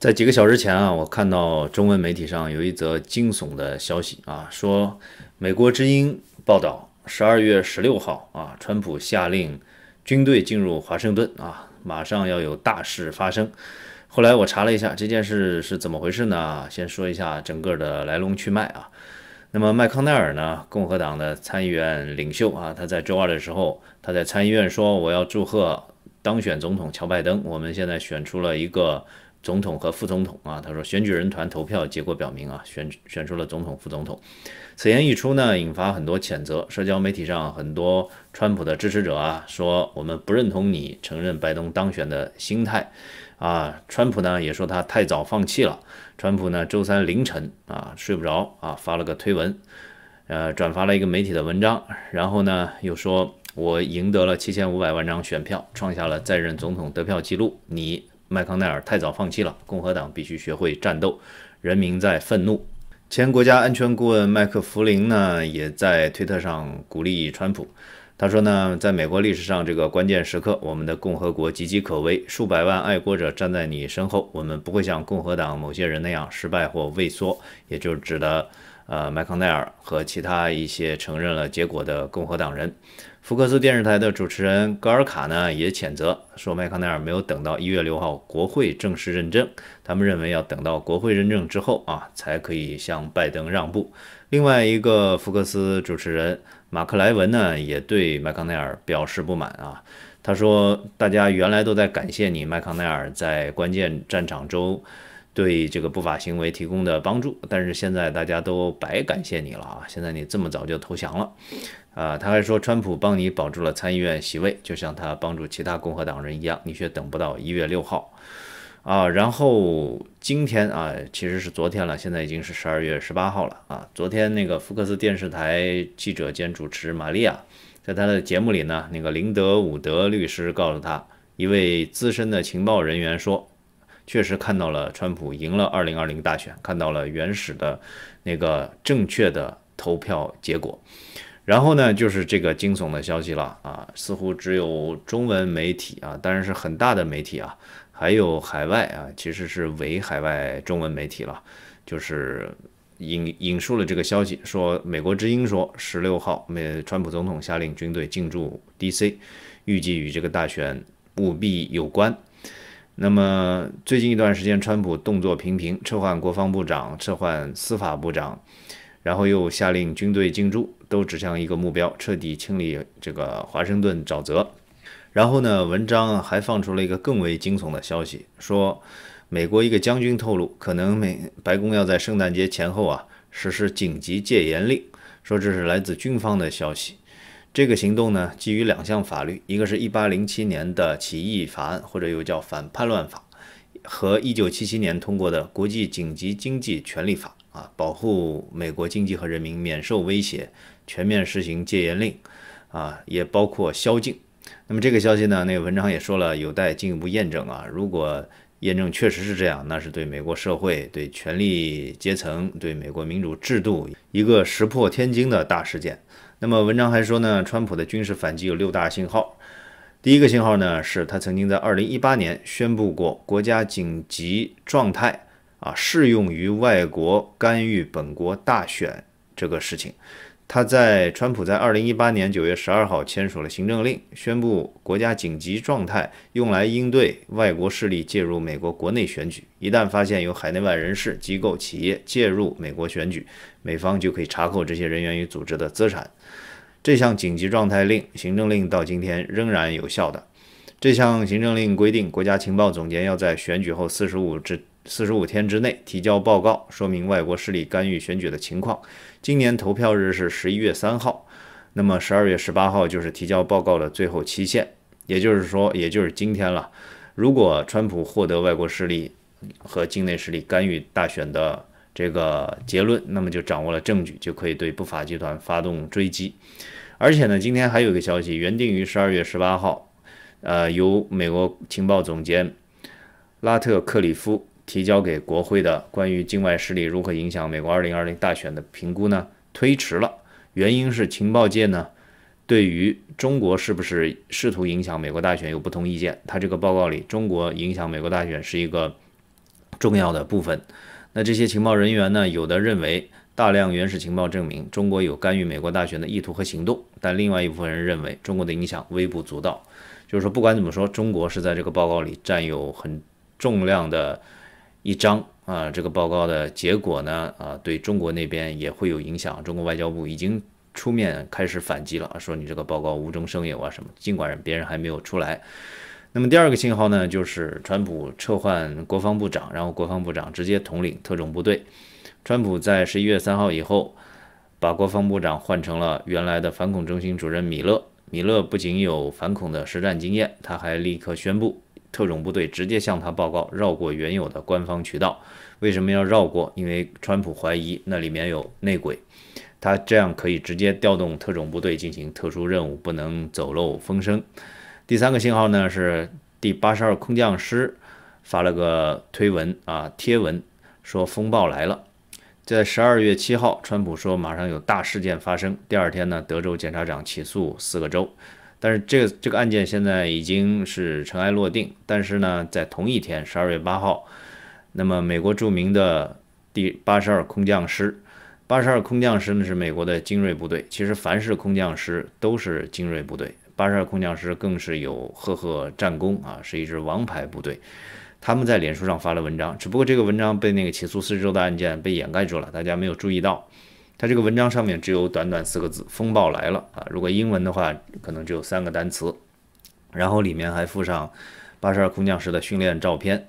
在几个小时前啊，我看到中文媒体上有一则惊悚的消息啊，说《美国之音》报道，十二月十六号啊，川普下令军队进入华盛顿啊，马上要有大事发生。后来我查了一下，这件事是怎么回事呢？先说一下整个的来龙去脉啊。那么麦康奈尔呢，共和党的参议员领袖啊，他在周二的时候，他在参议院说，我要祝贺当选总统乔拜登，我们现在选出了一个。总统和副总统啊，他说选举人团投票结果表明啊，选选出了总统副总统。此言一出呢，引发很多谴责。社交媒体上很多川普的支持者啊，说我们不认同你承认拜登当选的心态啊。川普呢也说他太早放弃了。川普呢周三凌晨啊睡不着啊发了个推文，呃转发了一个媒体的文章，然后呢又说我赢得了七千五百万张选票，创下了在任总统得票记录。你。麦康奈尔太早放弃了，共和党必须学会战斗。人民在愤怒。前国家安全顾问麦克弗林呢，也在推特上鼓励川普。他说呢，在美国历史上这个关键时刻，我们的共和国岌岌可危，数百万爱国者站在你身后，我们不会像共和党某些人那样失败或畏缩，也就指的。呃，麦康奈尔和其他一些承认了结果的共和党人，福克斯电视台的主持人戈尔卡呢也谴责说，麦康奈尔没有等到一月六号国会正式认证，他们认为要等到国会认证之后啊，才可以向拜登让步。另外一个福克斯主持人马克莱文呢也对麦康奈尔表示不满啊，他说大家原来都在感谢你，麦康奈尔在关键战场中。对这个不法行为提供的帮助，但是现在大家都白感谢你了啊！现在你这么早就投降了，啊，他还说川普帮你保住了参议院席位，就像他帮助其他共和党人一样，你却等不到一月六号，啊，然后今天啊，其实是昨天了，现在已经是十二月十八号了啊！昨天那个福克斯电视台记者兼主持玛利亚，在他的节目里呢，那个林德伍德律师告诉他，一位资深的情报人员说。确实看到了川普赢了二零二零大选，看到了原始的那个正确的投票结果。然后呢，就是这个惊悚的消息了啊！似乎只有中文媒体啊，当然是很大的媒体啊，还有海外啊，其实是伪海外中文媒体了，就是引引述了这个消息，说《美国之音》说十六号美川普总统下令军队进驻 DC，预计与这个大选务必有关。那么最近一段时间，川普动作频频，撤换国防部长，撤换司法部长，然后又下令军队进驻，都指向一个目标：彻底清理这个华盛顿沼泽。然后呢，文章还放出了一个更为惊悚的消息，说美国一个将军透露，可能美白宫要在圣诞节前后啊实施紧急戒严令，说这是来自军方的消息。这个行动呢，基于两项法律，一个是一八零七年的起义法案，或者又叫反叛乱法，和一九七七年通过的国际紧急经济权利法，啊，保护美国经济和人民免受威胁，全面实行戒严令，啊，也包括宵禁。那么这个消息呢，那个文章也说了，有待进一步验证啊。如果验证确实是这样，那是对美国社会、对权力阶层、对美国民主制度一个石破天惊的大事件。那么文章还说呢，川普的军事反击有六大信号。第一个信号呢，是他曾经在二零一八年宣布过国家紧急状态，啊，适用于外国干预本国大选这个事情。他在川普在二零一八年九月十二号签署了行政令，宣布国家紧急状态，用来应对外国势力介入美国国内选举。一旦发现有海内外人士、机构、企业介入美国选举，美方就可以查扣这些人员与组织的资产。这项紧急状态令、行政令到今天仍然有效。的这项行政令规定，国家情报总监要在选举后四十五至四十五天之内提交报告，说明外国势力干预选举的情况。今年投票日是十一月三号，那么十二月十八号就是提交报告的最后期限，也就是说，也就是今天了。如果川普获得外国势力和境内势力干预大选的这个结论，那么就掌握了证据，就可以对不法集团发动追击。而且呢，今天还有一个消息，原定于十二月十八号，呃，由美国情报总监拉特克里夫。提交给国会的关于境外势力如何影响美国2020大选的评估呢？推迟了，原因是情报界呢对于中国是不是试图影响美国大选有不同意见。他这个报告里，中国影响美国大选是一个重要的部分。那这些情报人员呢，有的认为大量原始情报证明中国有干预美国大选的意图和行动，但另外一部分人认为中国的影响微不足道。就是说，不管怎么说，中国是在这个报告里占有很重量的。一张啊，这个报告的结果呢，啊，对中国那边也会有影响。中国外交部已经出面开始反击了，说你这个报告无中生有啊什么。尽管别人还没有出来。那么第二个信号呢，就是川普撤换国防部长，然后国防部长直接统领特种部队。川普在十一月三号以后，把国防部长换成了原来的反恐中心主任米勒。米勒不仅有反恐的实战经验，他还立刻宣布。特种部队直接向他报告，绕过原有的官方渠道。为什么要绕过？因为川普怀疑那里面有内鬼，他这样可以直接调动特种部队进行特殊任务，不能走漏风声。第三个信号呢是第八十二空降师发了个推文啊贴文，说风暴来了。在十二月七号，川普说马上有大事件发生。第二天呢，德州检察长起诉四个州。但是这个这个案件现在已经是尘埃落定。但是呢，在同一天，十二月八号，那么美国著名的第八十二空降师，八十二空降师呢是美国的精锐部队。其实，凡是空降师都是精锐部队，八十二空降师更是有赫赫战功啊，是一支王牌部队。他们在脸书上发了文章，只不过这个文章被那个起诉四十周的案件被掩盖住了，大家没有注意到。他这个文章上面只有短短四个字：“风暴来了”啊！如果英文的话，可能只有三个单词。然后里面还附上八十二空降师的训练照片。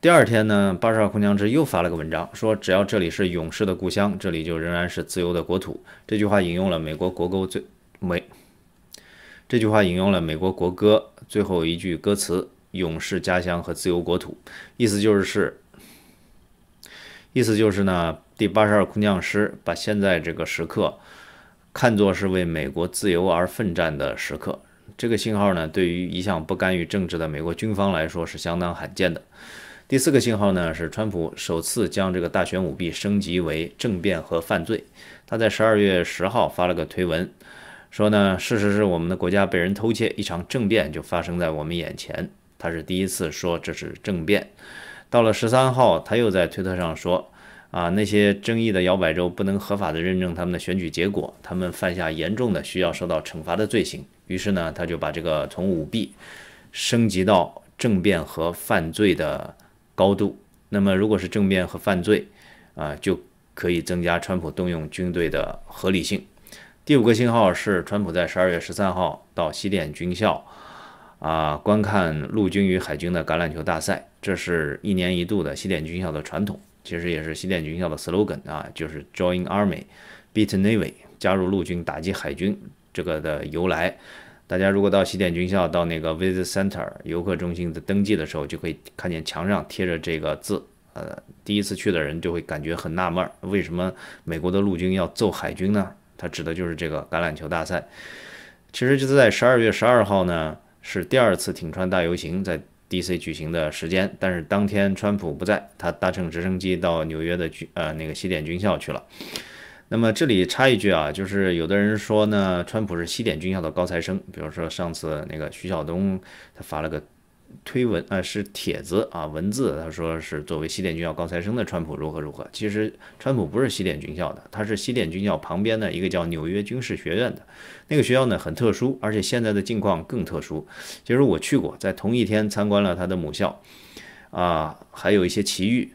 第二天呢，八十二空降师又发了个文章，说：“只要这里是勇士的故乡，这里就仍然是自由的国土。”这句话引用了美国国歌最美。这句话引用了美国国歌最后一句歌词：“勇士家乡和自由国土”，意思就是，意思就是呢。第八十二空降师把现在这个时刻看作是为美国自由而奋战的时刻。这个信号呢，对于一向不干预政治的美国军方来说是相当罕见的。第四个信号呢，是川普首次将这个大选舞弊升级为政变和犯罪。他在十二月十号发了个推文，说呢，事实是我们的国家被人偷窃，一场政变就发生在我们眼前。他是第一次说这是政变。到了十三号，他又在推特上说。啊，那些争议的摇摆州不能合法的认证他们的选举结果，他们犯下严重的需要受到惩罚的罪行。于是呢，他就把这个从舞弊升级到政变和犯罪的高度。那么，如果是政变和犯罪，啊，就可以增加川普动用军队的合理性。第五个信号是，川普在十二月十三号到西点军校啊观看陆军与海军的橄榄球大赛，这是一年一度的西点军校的传统。其实也是西点军校的 slogan 啊，就是 Join Army, Beat Navy，加入陆军打击海军这个的由来。大家如果到西点军校到那个 v i s i t Center 游客中心的登记的时候，就可以看见墙上贴着这个字。呃，第一次去的人就会感觉很纳闷，为什么美国的陆军要揍海军呢？它指的就是这个橄榄球大赛。其实就在十二月十二号呢，是第二次挺川大游行在。DC 举行的时间，但是当天川普不在，他搭乘直升机到纽约的军呃那个西点军校去了。那么这里插一句啊，就是有的人说呢，川普是西点军校的高材生，比如说上次那个徐晓东他发了个。推文啊是帖子啊文字，他说是作为西点军校高材生的川普如何如何。其实川普不是西点军校的，他是西点军校旁边的一个叫纽约军事学院的那个学校呢，很特殊，而且现在的境况更特殊。其实我去过，在同一天参观了他的母校，啊，还有一些奇遇，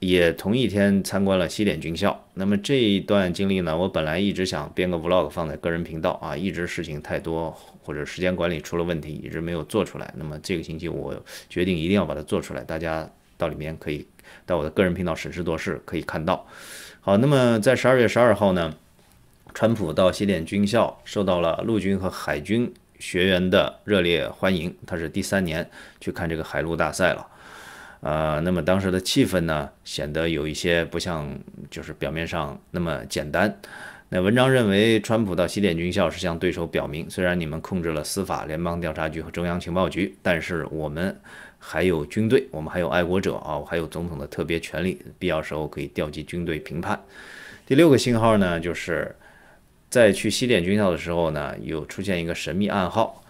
也同一天参观了西点军校。那么这一段经历呢，我本来一直想编个 vlog 放在个人频道啊，一直事情太多。或者时间管理出了问题，一直没有做出来。那么这个星期我决定一定要把它做出来。大家到里面可以到我的个人频道审时度势，可以看到。好，那么在十二月十二号呢，川普到西点军校受到了陆军和海军学员的热烈欢迎。他是第三年去看这个海陆大赛了。呃，那么当时的气氛呢，显得有一些不像就是表面上那么简单。那文章认为，川普到西点军校是向对手表明，虽然你们控制了司法、联邦调查局和中央情报局，但是我们还有军队，我们还有爱国者啊，我还有总统的特别权利，必要时候可以调集军队评判。第六个信号呢，就是在去西点军校的时候呢，有出现一个神秘暗号。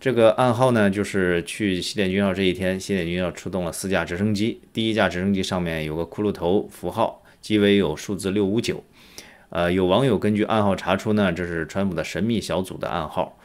这个暗号呢，就是去西点军校这一天，西点军校出动了四架直升机，第一架直升机上面有个骷髅头符号，机尾有数字六五九。呃，有网友根据暗号查出呢，这是川普的神秘小组的暗号。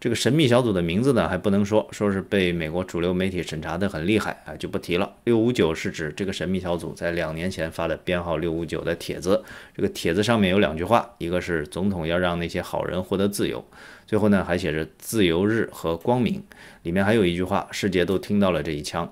这个神秘小组的名字呢，还不能说，说是被美国主流媒体审查的很厉害啊，就不提了。六五九是指这个神秘小组在两年前发的编号六五九的帖子。这个帖子上面有两句话，一个是总统要让那些好人获得自由，最后呢还写着自由日和光明。里面还有一句话，世界都听到了这一枪。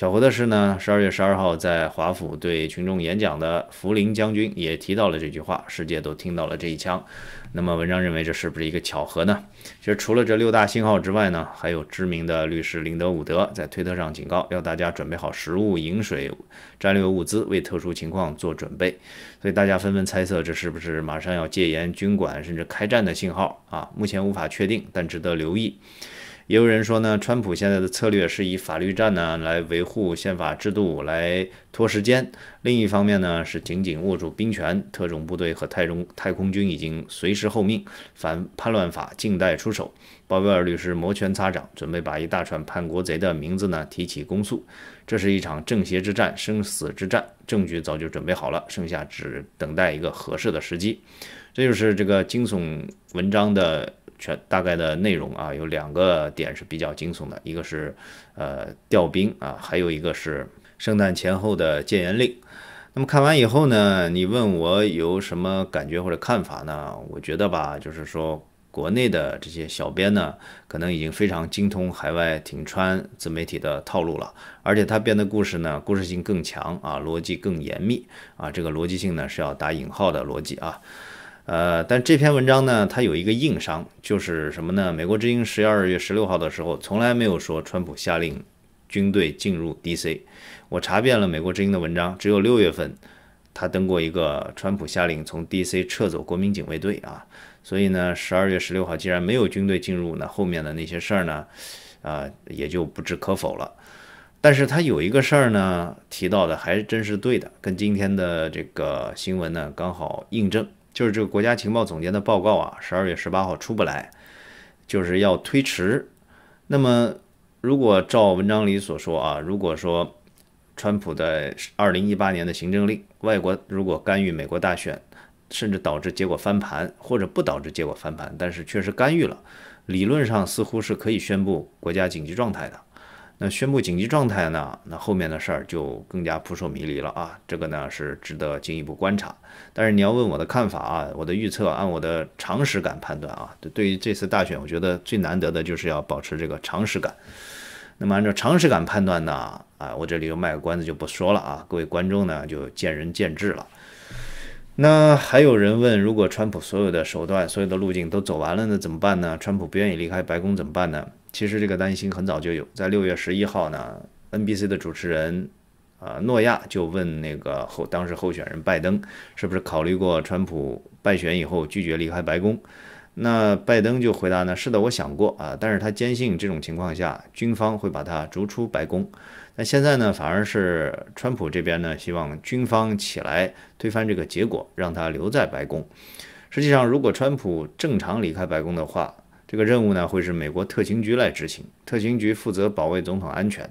巧合的是呢，十二月十二号在华府对群众演讲的福林将军也提到了这句话，世界都听到了这一枪。那么，文章认为这是不是一个巧合呢？其实，除了这六大信号之外呢，还有知名的律师林德伍德在推特上警告，要大家准备好食物、饮水、战略物资，为特殊情况做准备。所以，大家纷纷猜测这是不是马上要戒严、军管，甚至开战的信号啊？目前无法确定，但值得留意。也有人说呢，川普现在的策略是以法律战呢来维护宪法制度，来拖时间。另一方面呢，是紧紧握住兵权，特种部队和太空太空军已经随时候命，反叛乱法静待出手。鲍威尔律师摩拳擦掌，准备把一大串叛国贼的名字呢提起公诉。这是一场正邪之战，生死之战。证据早就准备好了，剩下只等待一个合适的时机。这就是这个惊悚文章的。全大概的内容啊，有两个点是比较惊悚的，一个是呃调兵啊，还有一个是圣诞前后的戒严令。那么看完以后呢，你问我有什么感觉或者看法呢？我觉得吧，就是说国内的这些小编呢，可能已经非常精通海外挺穿自媒体的套路了，而且他编的故事呢，故事性更强啊，逻辑更严密啊，这个逻辑性呢是要打引号的逻辑啊。呃，但这篇文章呢，它有一个硬伤，就是什么呢？美国之音十二月十六号的时候，从来没有说川普下令军队进入 D.C.，我查遍了美国之音的文章，只有六月份他登过一个川普下令从 D.C. 撤走国民警卫队啊，所以呢，十二月十六号既然没有军队进入，那后面的那些事儿呢，啊，也就不置可否了。但是他有一个事儿呢，提到的还真是对的，跟今天的这个新闻呢，刚好印证。就是这个国家情报总监的报告啊，十二月十八号出不来，就是要推迟。那么，如果照文章里所说啊，如果说川普的二零一八年的行政令，外国如果干预美国大选，甚至导致结果翻盘，或者不导致结果翻盘，但是确实干预了，理论上似乎是可以宣布国家紧急状态的。那宣布紧急状态呢？那后面的事儿就更加扑朔迷离了啊！这个呢是值得进一步观察。但是你要问我的看法啊，我的预测，按我的常识感判断啊，对于这次大选，我觉得最难得的就是要保持这个常识感。那么按照常识感判断呢？啊，我这里又卖个关子就不说了啊！各位观众呢就见仁见智了。那还有人问，如果川普所有的手段、所有的路径都走完了，那怎么办呢？川普不愿意离开白宫怎么办呢？其实这个担心很早就有，在六月十一号呢，NBC 的主持人啊诺亚就问那个候当时候选人拜登是不是考虑过川普败选以后拒绝离开白宫？那拜登就回答呢，是的，我想过啊，但是他坚信这种情况下军方会把他逐出白宫。那现在呢，反而是川普这边呢希望军方起来推翻这个结果，让他留在白宫。实际上，如果川普正常离开白宫的话。这个任务呢，会是美国特勤局来执行。特勤局负责保卫总统安全，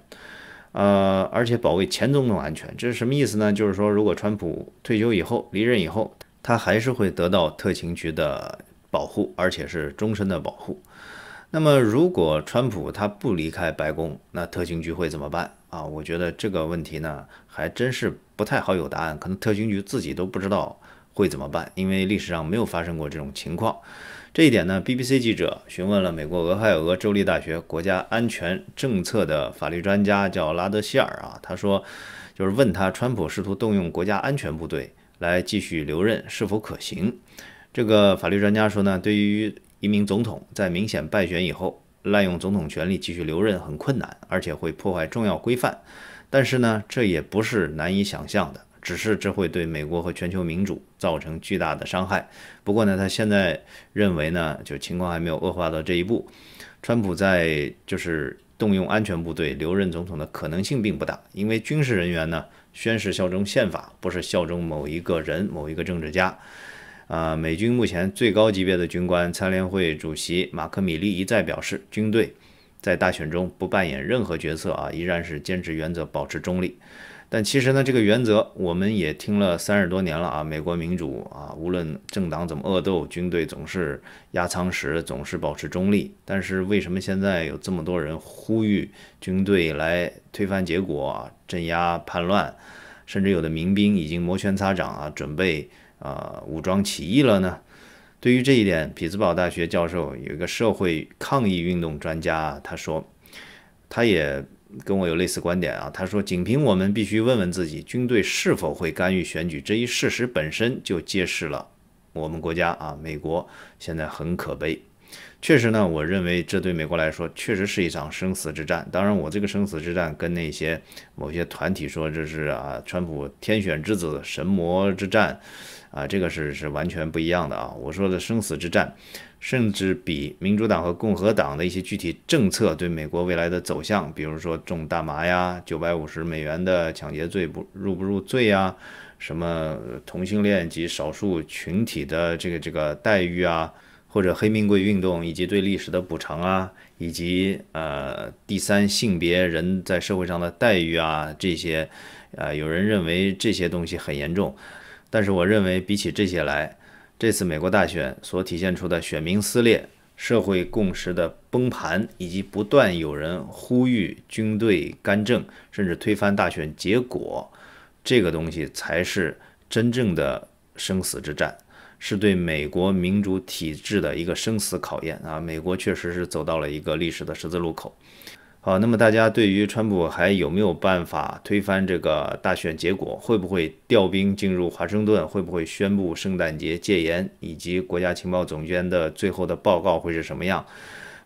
呃，而且保卫前总统安全，这是什么意思呢？就是说，如果川普退休以后、离任以后，他还是会得到特勤局的保护，而且是终身的保护。那么，如果川普他不离开白宫，那特勤局会怎么办啊？我觉得这个问题呢，还真是不太好有答案。可能特勤局自己都不知道会怎么办，因为历史上没有发生过这种情况。这一点呢，BBC 记者询问了美国俄亥俄州立大学国家安全政策的法律专家，叫拉德希尔啊。他说，就是问他，川普试图动用国家安全部队来继续留任是否可行？这个法律专家说呢，对于一名总统在明显败选以后滥用总统权力继续留任很困难，而且会破坏重要规范。但是呢，这也不是难以想象的。只是这会对美国和全球民主造成巨大的伤害。不过呢，他现在认为呢，就情况还没有恶化到这一步。川普在就是动用安全部队留任总统的可能性并不大，因为军事人员呢宣誓效忠宪法，不是效忠某一个人、某一个政治家。啊，美军目前最高级别的军官参联会主席马克·米利一再表示，军队在大选中不扮演任何角色啊，依然是坚持原则，保持中立。但其实呢，这个原则我们也听了三十多年了啊。美国民主啊，无论政党怎么恶斗，军队总是压舱石，总是保持中立。但是为什么现在有这么多人呼吁军队来推翻结果、镇压叛乱，甚至有的民兵已经摩拳擦掌啊，准备啊武装起义了呢？对于这一点，匹兹堡大学教授有一个社会抗议运动专家，他说，他也。跟我有类似观点啊，他说：“仅凭我们必须问问自己，军队是否会干预选举这一事实本身就揭示了我们国家啊，美国现在很可悲。确实呢，我认为这对美国来说确实是一场生死之战。当然，我这个生死之战跟那些某些团体说这是啊，川普天选之子神魔之战啊，这个是是完全不一样的啊。我说的生死之战。”甚至比民主党和共和党的一些具体政策对美国未来的走向，比如说种大麻呀、九百五十美元的抢劫罪不入不入罪呀，什么同性恋及少数群体的这个这个待遇啊，或者黑命贵运动以及对历史的补偿啊，以及呃第三性别人在社会上的待遇啊，这些，呃，有人认为这些东西很严重，但是我认为比起这些来。这次美国大选所体现出的选民撕裂、社会共识的崩盘，以及不断有人呼吁军队干政甚至推翻大选结果，这个东西才是真正的生死之战，是对美国民主体制的一个生死考验啊！美国确实是走到了一个历史的十字路口。好，那么大家对于川普还有没有办法推翻这个大选结果？会不会调兵进入华盛顿？会不会宣布圣诞节戒严？以及国家情报总监的最后的报告会是什么样？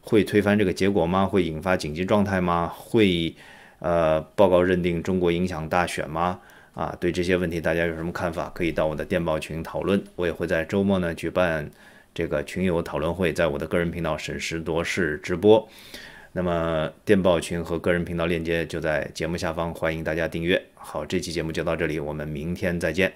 会推翻这个结果吗？会引发紧急状态吗？会，呃，报告认定中国影响大选吗？啊，对这些问题大家有什么看法？可以到我的电报群讨论。我也会在周末呢举办这个群友讨论会，在我的个人频道审时度势直播。那么，电报群和个人频道链接就在节目下方，欢迎大家订阅。好，这期节目就到这里，我们明天再见。